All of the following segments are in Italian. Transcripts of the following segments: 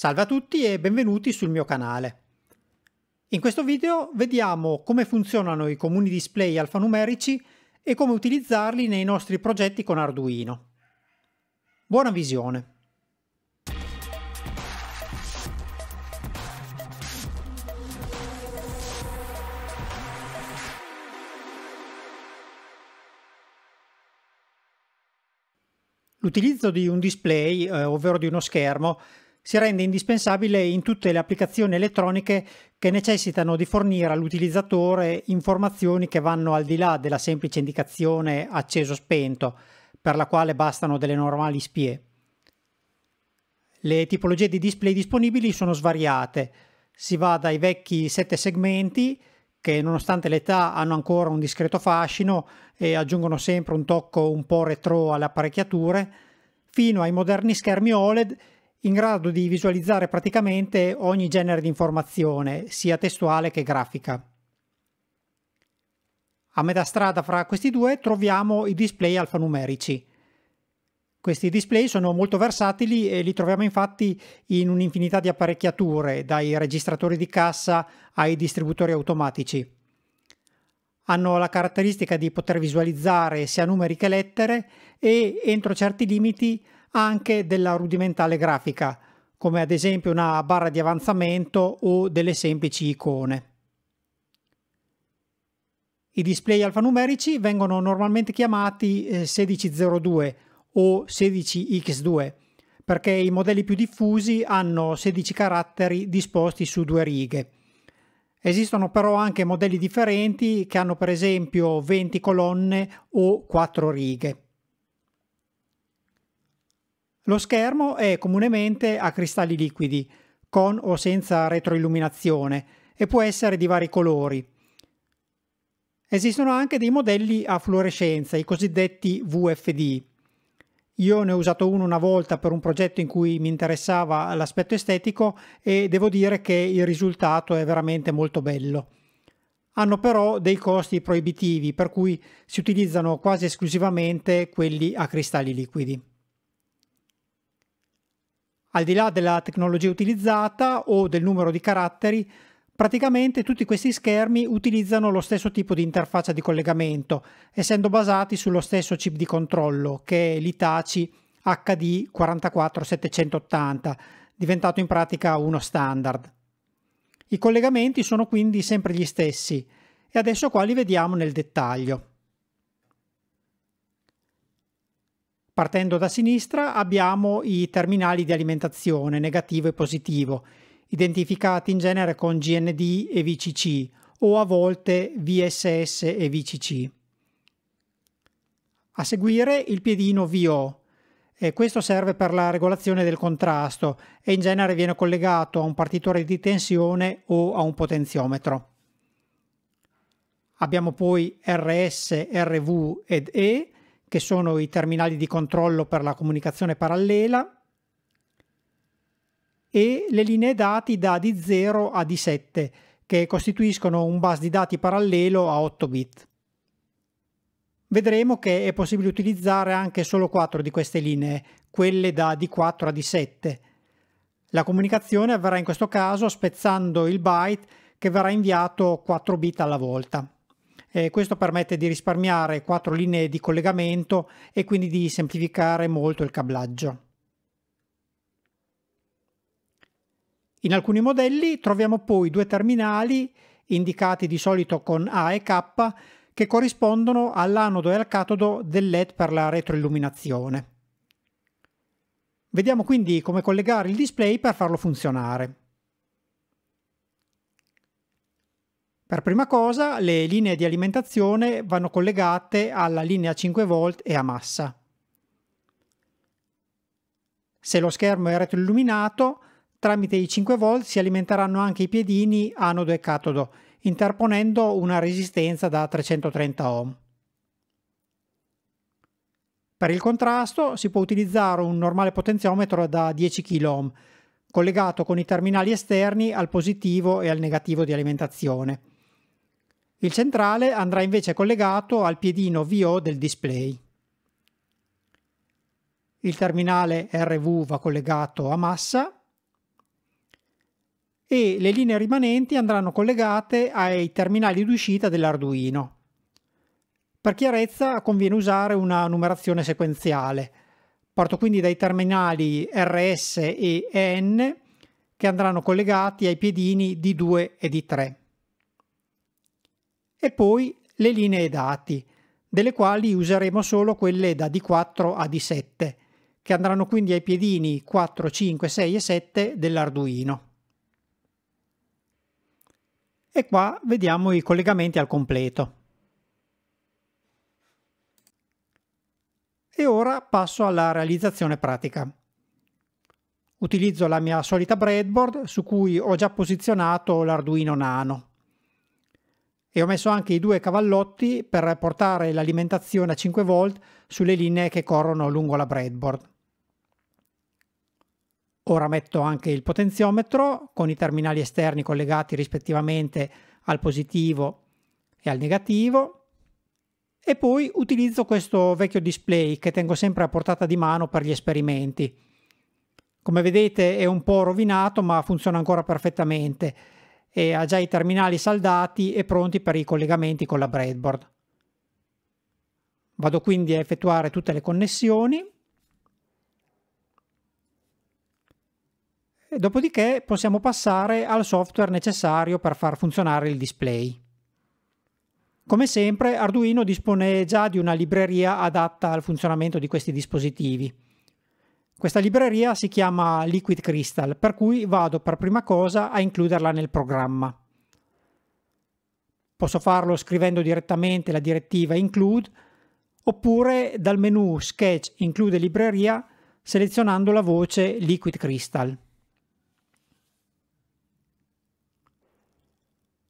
Salve a tutti e benvenuti sul mio canale. In questo video vediamo come funzionano i comuni display alfanumerici e come utilizzarli nei nostri progetti con Arduino. Buona visione! L'utilizzo di un display, eh, ovvero di uno schermo, si rende indispensabile in tutte le applicazioni elettroniche che necessitano di fornire all'utilizzatore informazioni che vanno al di là della semplice indicazione acceso-spento, per la quale bastano delle normali spie. Le tipologie di display disponibili sono svariate. Si va dai vecchi 7 segmenti, che nonostante l'età hanno ancora un discreto fascino e aggiungono sempre un tocco un po' retro alle apparecchiature, fino ai moderni schermi OLED in grado di visualizzare praticamente ogni genere di informazione, sia testuale che grafica. A metà strada fra questi due troviamo i display alfanumerici. Questi display sono molto versatili e li troviamo infatti in un'infinità di apparecchiature, dai registratori di cassa ai distributori automatici. Hanno la caratteristica di poter visualizzare sia numeri che lettere e entro certi limiti anche della rudimentale grafica, come ad esempio una barra di avanzamento o delle semplici icone. I display alfanumerici vengono normalmente chiamati 1602 eh, o 16x2 perché i modelli più diffusi hanno 16 caratteri disposti su due righe. Esistono però anche modelli differenti che hanno per esempio 20 colonne o 4 righe. Lo schermo è comunemente a cristalli liquidi, con o senza retroilluminazione, e può essere di vari colori. Esistono anche dei modelli a fluorescenza, i cosiddetti VFD. Io ne ho usato uno una volta per un progetto in cui mi interessava l'aspetto estetico e devo dire che il risultato è veramente molto bello. Hanno però dei costi proibitivi per cui si utilizzano quasi esclusivamente quelli a cristalli liquidi. Al di là della tecnologia utilizzata o del numero di caratteri, praticamente tutti questi schermi utilizzano lo stesso tipo di interfaccia di collegamento, essendo basati sullo stesso chip di controllo, che è l'Itachi HD 44780, diventato in pratica uno standard. I collegamenti sono quindi sempre gli stessi e adesso qua li vediamo nel dettaglio. Partendo da sinistra abbiamo i terminali di alimentazione negativo e positivo, identificati in genere con GND e VCC o a volte VSS e VCC. A seguire il piedino VO. E questo serve per la regolazione del contrasto e in genere viene collegato a un partitore di tensione o a un potenziometro. Abbiamo poi RS, RV ed E che sono i terminali di controllo per la comunicazione parallela e le linee dati da D0 a D7 che costituiscono un bus di dati parallelo a 8 bit. Vedremo che è possibile utilizzare anche solo 4 di queste linee, quelle da D4 a D7. La comunicazione avverrà in questo caso spezzando il byte che verrà inviato 4 bit alla volta. Eh, questo permette di risparmiare quattro linee di collegamento e quindi di semplificare molto il cablaggio. In alcuni modelli troviamo poi due terminali, indicati di solito con A e K, che corrispondono all'anodo e al catodo del LED per la retroilluminazione. Vediamo quindi come collegare il display per farlo funzionare. Per prima cosa, le linee di alimentazione vanno collegate alla linea 5V e a massa. Se lo schermo è retroilluminato, tramite i 5V si alimenteranno anche i piedini anodo e catodo, interponendo una resistenza da 330 ohm. Per il contrasto si può utilizzare un normale potenziometro da 10 kOhm, collegato con i terminali esterni al positivo e al negativo di alimentazione. Il centrale andrà invece collegato al piedino VO del display. Il terminale RV va collegato a massa e le linee rimanenti andranno collegate ai terminali d'uscita dell'Arduino. Per chiarezza conviene usare una numerazione sequenziale. Parto quindi dai terminali RS e EN che andranno collegati ai piedini D2 e D3 e poi le linee dati, delle quali useremo solo quelle da D4 a D7, che andranno quindi ai piedini 4, 5, 6 e 7 dell'Arduino. E qua vediamo i collegamenti al completo. E ora passo alla realizzazione pratica. Utilizzo la mia solita breadboard su cui ho già posizionato l'Arduino Nano e ho messo anche i due cavallotti per portare l'alimentazione a 5 volt sulle linee che corrono lungo la breadboard. Ora metto anche il potenziometro con i terminali esterni collegati rispettivamente al positivo e al negativo e poi utilizzo questo vecchio display che tengo sempre a portata di mano per gli esperimenti. Come vedete è un po' rovinato ma funziona ancora perfettamente e ha già i terminali saldati e pronti per i collegamenti con la breadboard. Vado quindi a effettuare tutte le connessioni. E dopodiché possiamo passare al software necessario per far funzionare il display. Come sempre Arduino dispone già di una libreria adatta al funzionamento di questi dispositivi. Questa libreria si chiama Liquid Crystal, per cui vado per prima cosa a includerla nel programma. Posso farlo scrivendo direttamente la direttiva include oppure dal menu Sketch include libreria selezionando la voce Liquid Crystal.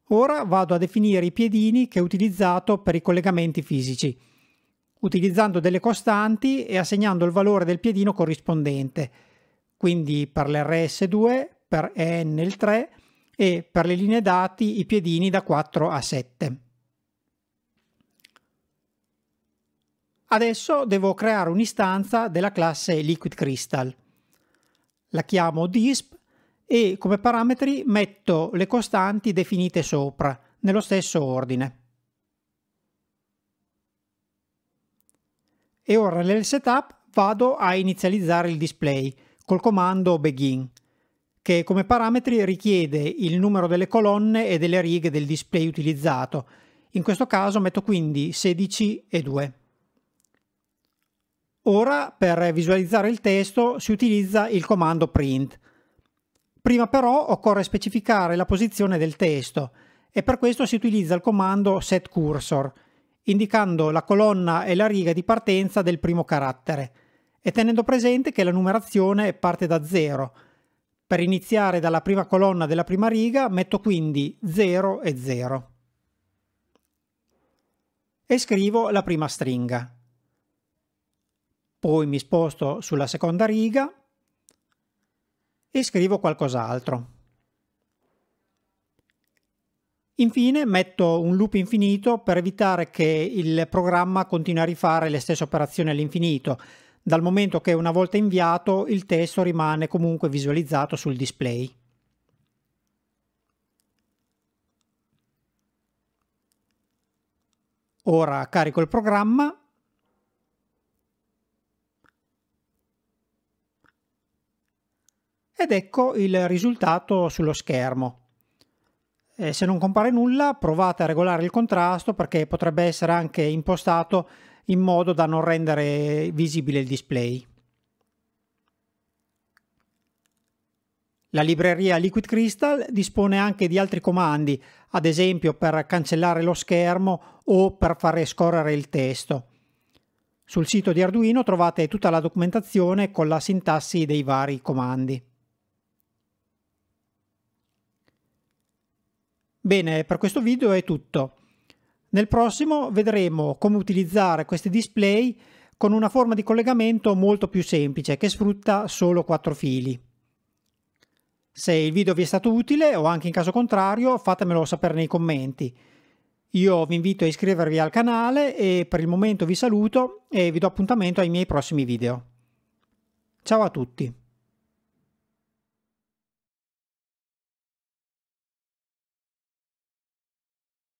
Ora vado a definire i piedini che ho utilizzato per i collegamenti fisici utilizzando delle costanti e assegnando il valore del piedino corrispondente. Quindi per l'RS2, per EN il 3 e per le linee dati i piedini da 4 a 7. Adesso devo creare un'istanza della classe Liquid Crystal. La chiamo disp e come parametri metto le costanti definite sopra, nello stesso ordine. e ora nel setup vado a inizializzare il display col comando begin che come parametri richiede il numero delle colonne e delle righe del display utilizzato. In questo caso metto quindi 16 e 2. Ora per visualizzare il testo si utilizza il comando print. Prima però occorre specificare la posizione del testo e per questo si utilizza il comando setCursor, cursor indicando la colonna e la riga di partenza del primo carattere e tenendo presente che la numerazione parte da 0. Per iniziare dalla prima colonna della prima riga metto quindi 0 e 0 e scrivo la prima stringa. Poi mi sposto sulla seconda riga e scrivo qualcos'altro. Infine metto un loop infinito per evitare che il programma continui a rifare le stesse operazioni all'infinito, dal momento che una volta inviato il testo rimane comunque visualizzato sul display. Ora carico il programma. Ed ecco il risultato sullo schermo. Eh, se non compare nulla provate a regolare il contrasto perché potrebbe essere anche impostato in modo da non rendere visibile il display. La libreria Liquid Crystal dispone anche di altri comandi, ad esempio per cancellare lo schermo o per fare scorrere il testo. Sul sito di Arduino trovate tutta la documentazione con la sintassi dei vari comandi. Bene, per questo video è tutto. Nel prossimo vedremo come utilizzare questi display con una forma di collegamento molto più semplice che sfrutta solo quattro fili. Se il video vi è stato utile o anche in caso contrario fatemelo sapere nei commenti. Io vi invito a iscrivervi al canale e per il momento vi saluto e vi do appuntamento ai miei prossimi video. Ciao a tutti!